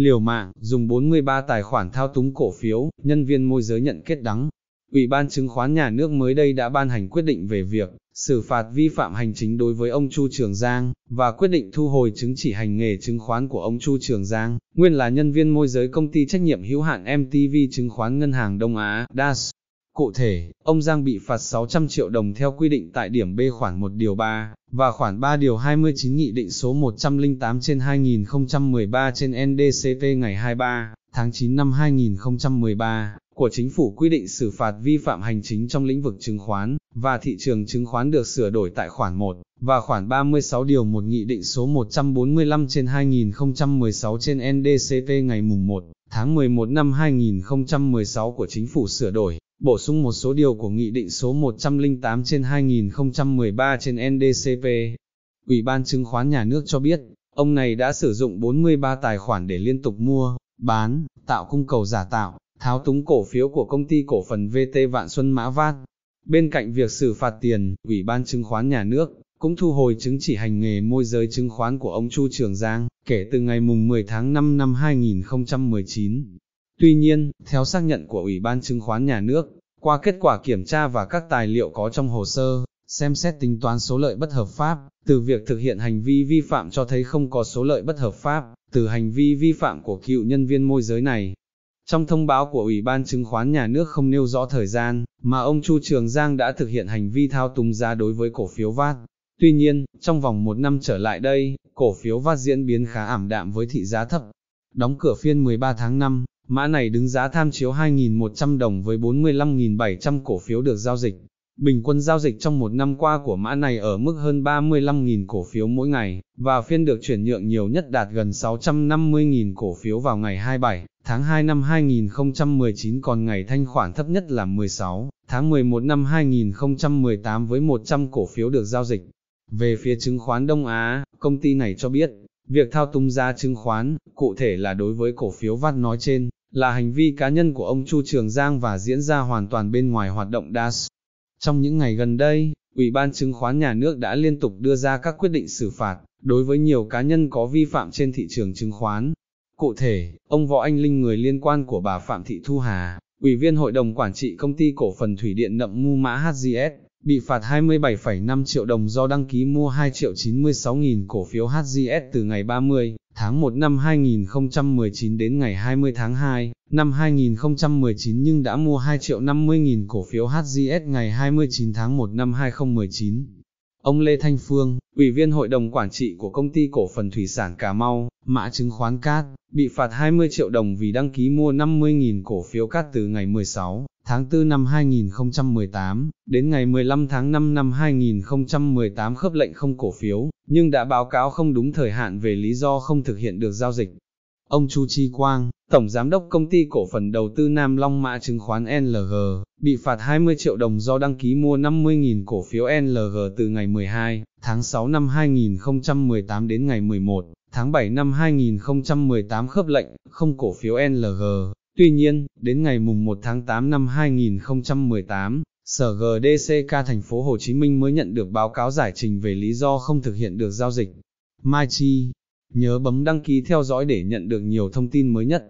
liều mạng, dùng 43 tài khoản thao túng cổ phiếu, nhân viên môi giới nhận kết đắng. Ủy ban chứng khoán nhà nước mới đây đã ban hành quyết định về việc xử phạt vi phạm hành chính đối với ông Chu Trường Giang và quyết định thu hồi chứng chỉ hành nghề chứng khoán của ông Chu Trường Giang, nguyên là nhân viên môi giới công ty trách nhiệm hữu hạn MTV chứng khoán ngân hàng Đông Á, DAS. Cụ thể, ông Giang bị phạt 600 triệu đồng theo quy định tại điểm B khoản 1 điều 3, và khoản 3 điều 29 nghị định số 108 trên 2013 trên NDCP ngày 23 tháng 9 năm 2013 của chính phủ quy định xử phạt vi phạm hành chính trong lĩnh vực chứng khoán và thị trường chứng khoán được sửa đổi tại khoản 1 và khoản 36 điều 1 nghị định số 145 trên 2016 trên NDCP ngày mùng 1 tháng 11 năm 2016 của chính phủ sửa đổi bổ sung một số điều của Nghị định số 108 trên 2013 trên NDCP. Ủy ban chứng khoán nhà nước cho biết, ông này đã sử dụng 43 tài khoản để liên tục mua, bán, tạo cung cầu giả tạo, tháo túng cổ phiếu của công ty cổ phần VT Vạn Xuân Mã Vát. Bên cạnh việc xử phạt tiền, Ủy ban chứng khoán nhà nước cũng thu hồi chứng chỉ hành nghề môi giới chứng khoán của ông Chu Trường Giang kể từ ngày mùng 10 tháng 5 năm 2019. Tuy nhiên, theo xác nhận của Ủy ban chứng khoán nhà nước, qua kết quả kiểm tra và các tài liệu có trong hồ sơ, xem xét tính toán số lợi bất hợp pháp, từ việc thực hiện hành vi vi phạm cho thấy không có số lợi bất hợp pháp, từ hành vi vi phạm của cựu nhân viên môi giới này. Trong thông báo của Ủy ban chứng khoán nhà nước không nêu rõ thời gian mà ông Chu Trường Giang đã thực hiện hành vi thao túng giá đối với cổ phiếu VAT. Tuy nhiên, trong vòng một năm trở lại đây, cổ phiếu VAT diễn biến khá ảm đạm với thị giá thấp. Đóng cửa phiên 13 tháng 5, Mã này đứng giá tham chiếu 2.100 đồng với 45.700 cổ phiếu được giao dịch. Bình quân giao dịch trong một năm qua của mã này ở mức hơn 35.000 cổ phiếu mỗi ngày, và phiên được chuyển nhượng nhiều nhất đạt gần 650.000 cổ phiếu vào ngày 27 tháng 2 năm 2019 còn ngày thanh khoản thấp nhất là 16 tháng 11 năm 2018 với 100 cổ phiếu được giao dịch. Về phía chứng khoán Đông Á, công ty này cho biết, việc thao túng giá chứng khoán, cụ thể là đối với cổ phiếu vắt nói trên, là hành vi cá nhân của ông Chu Trường Giang và diễn ra hoàn toàn bên ngoài hoạt động DAS. Trong những ngày gần đây, Ủy ban chứng khoán nhà nước đã liên tục đưa ra các quyết định xử phạt đối với nhiều cá nhân có vi phạm trên thị trường chứng khoán. Cụ thể, ông Võ Anh Linh người liên quan của bà Phạm Thị Thu Hà, Ủy viên Hội đồng Quản trị Công ty Cổ phần Thủy điện Nậm Mu Mã HGS, bị phạt 27,5 triệu đồng do đăng ký mua 2 triệu 96 nghìn cổ phiếu HGS từ ngày 30 tháng 1 năm 2019 đến ngày 20 tháng 2 năm 2019 nhưng đã mua 2 triệu 50.000 cổ phiếu HGS ngày 29 tháng 1 năm 2019. Ông Lê Thanh Phương, Ủy viên Hội đồng Quản trị của Công ty Cổ phần Thủy sản Cà Mau, mã chứng khoán Cát, bị phạt 20 triệu đồng vì đăng ký mua 50.000 cổ phiếu Cát từ ngày 16 tháng 4 năm 2018, đến ngày 15 tháng 5 năm 2018 khớp lệnh không cổ phiếu, nhưng đã báo cáo không đúng thời hạn về lý do không thực hiện được giao dịch. Ông Chu Chi Quang, Tổng Giám đốc Công ty Cổ phần Đầu tư Nam Long Mã Chứng khoán NLG, bị phạt 20 triệu đồng do đăng ký mua 50.000 cổ phiếu NLG từ ngày 12 tháng 6 năm 2018 đến ngày 11 tháng 7 năm 2018 khớp lệnh, không cổ phiếu NLG, Tuy nhiên, đến ngày mùng 1 tháng 8 năm 2018, Sở GDCK thành phố Hồ Chí Minh mới nhận được báo cáo giải trình về lý do không thực hiện được giao dịch. Mai Chi, nhớ bấm đăng ký theo dõi để nhận được nhiều thông tin mới nhất.